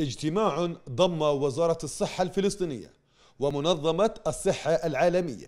اجتماع ضم وزارة الصحة الفلسطينية ومنظمة الصحة العالمية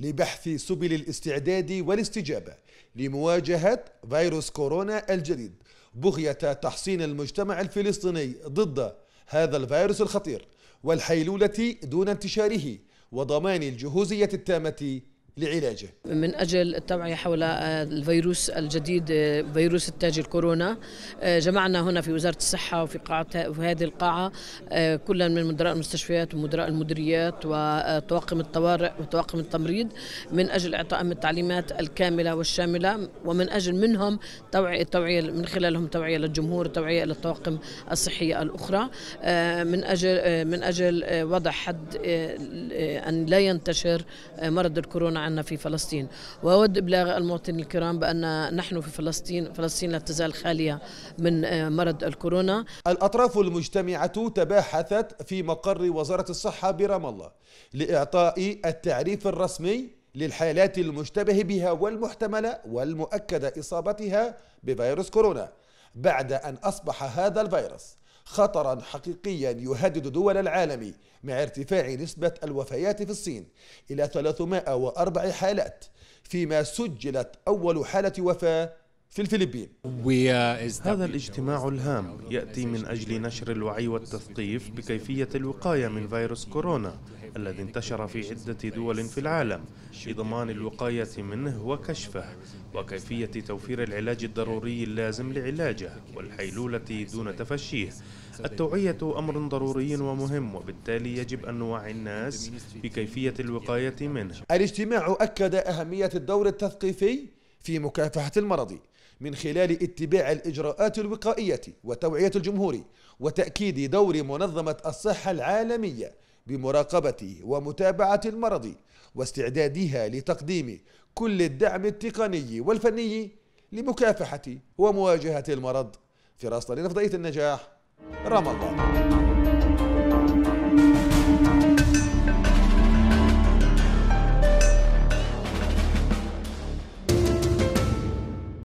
لبحث سبل الاستعداد والاستجابة لمواجهة فيروس كورونا الجديد بغية تحصين المجتمع الفلسطيني ضد هذا الفيروس الخطير والحيلولة دون انتشاره وضمان الجهوزية التامة لعلاجه من أجل التوعية حول الفيروس الجديد فيروس التاج الكورونا آه، جمعنا هنا في وزارة الصحة وفي قاعة في هذه القاعة آه، كل من مدراء المستشفيات ومدراء المديريات وطواقم الطوارئ وطواقم التمريض من أجل إعطائهم التعليمات الكاملة والشاملة ومن أجل منهم توعية توعية من خلالهم توعية للجمهور توعية للطواقم الصحية الأخرى آه، من أجل من أجل وضع حد أن لا ينتشر مرض الكورونا عنا في فلسطين وأود إبلاغ المواطنين الكرام بأن نحن في فلسطين فلسطين لا تزال خالية من آه، مرض الكورونا الأطراف المجتمعة تباحثت في مقر وزارة الصحة برام الله لإعطاء التعريف الرسمي للحالات المشتبه بها والمحتملة والمؤكدة إصابتها بفيروس كورونا بعد أن أصبح هذا الفيروس خطرا حقيقيا يهدد دول العالم مع ارتفاع نسبة الوفيات في الصين إلى 304 حالات فيما سجلت أول حالة وفاة في الفلبين هذا الاجتماع الهام يأتي من أجل نشر الوعي والتثقيف بكيفية الوقاية من فيروس كورونا الذي انتشر في عدة دول في العالم لضمان الوقاية منه وكشفه وكيفية توفير العلاج الضروري اللازم لعلاجه والحيلولة دون تفشيه التوعية أمر ضروري ومهم وبالتالي يجب أن نوعي الناس بكيفية الوقاية منه الاجتماع أكد أهمية الدور التثقيفي في مكافحة المرض من خلال اتباع الإجراءات الوقائية وتوعية الجمهور وتأكيد دور منظمة الصحة العالمية بمراقبة ومتابعة المرض واستعدادها لتقديم كل الدعم التقني والفني لمكافحة ومواجهة المرض في رصد لنفضية النجاح رام الله